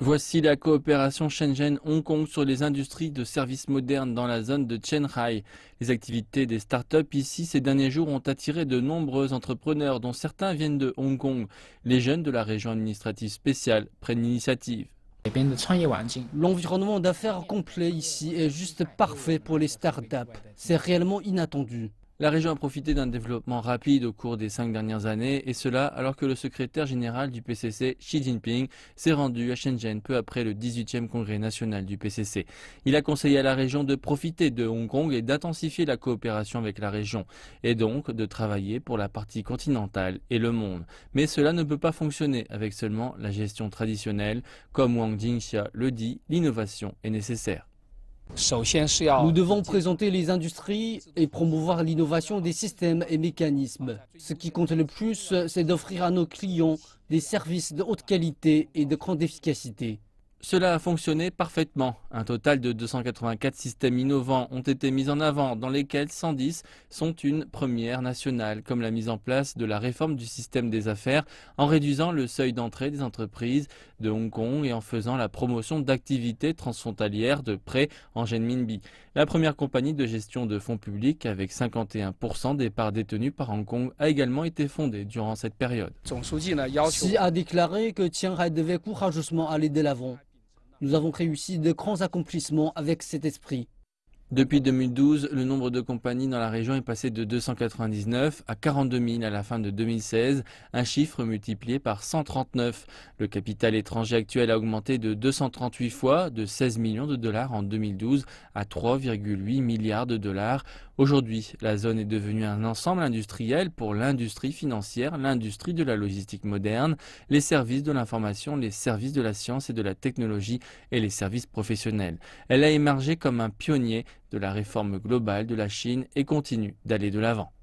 Voici la coopération Shenzhen-Hong Kong sur les industries de services modernes dans la zone de Chenhai. Les activités des start-up ici ces derniers jours ont attiré de nombreux entrepreneurs, dont certains viennent de Hong Kong. Les jeunes de la région administrative spéciale prennent l'initiative. L'environnement d'affaires complet ici est juste parfait pour les startups. C'est réellement inattendu. La région a profité d'un développement rapide au cours des cinq dernières années, et cela alors que le secrétaire général du PCC, Xi Jinping, s'est rendu à Shenzhen peu après le 18e congrès national du PCC. Il a conseillé à la région de profiter de Hong Kong et d'intensifier la coopération avec la région, et donc de travailler pour la partie continentale et le monde. Mais cela ne peut pas fonctionner avec seulement la gestion traditionnelle. Comme Wang Jingxia le dit, l'innovation est nécessaire. Nous devons présenter les industries et promouvoir l'innovation des systèmes et mécanismes. Ce qui compte le plus, c'est d'offrir à nos clients des services de haute qualité et de grande efficacité. Cela a fonctionné parfaitement. Un total de 284 systèmes innovants ont été mis en avant, dans lesquels 110 sont une première nationale, comme la mise en place de la réforme du système des affaires en réduisant le seuil d'entrée des entreprises de Hong Kong et en faisant la promotion d'activités transfrontalières de prêts en Genminbi. La première compagnie de gestion de fonds publics, avec 51% des parts détenues par Hong Kong, a également été fondée durant cette période. Xi a déclaré que Chiang Rai devait courageusement aller de l'avant nous avons réussi de grands accomplissements avec cet esprit. Depuis 2012, le nombre de compagnies dans la région est passé de 299 à 42 000 à la fin de 2016, un chiffre multiplié par 139. Le capital étranger actuel a augmenté de 238 fois, de 16 millions de dollars en 2012 à 3,8 milliards de dollars. Aujourd'hui, la zone est devenue un ensemble industriel pour l'industrie financière, l'industrie de la logistique moderne, les services de l'information, les services de la science et de la technologie et les services professionnels. Elle a émergé comme un pionnier de la réforme globale de la Chine et continue d'aller de l'avant.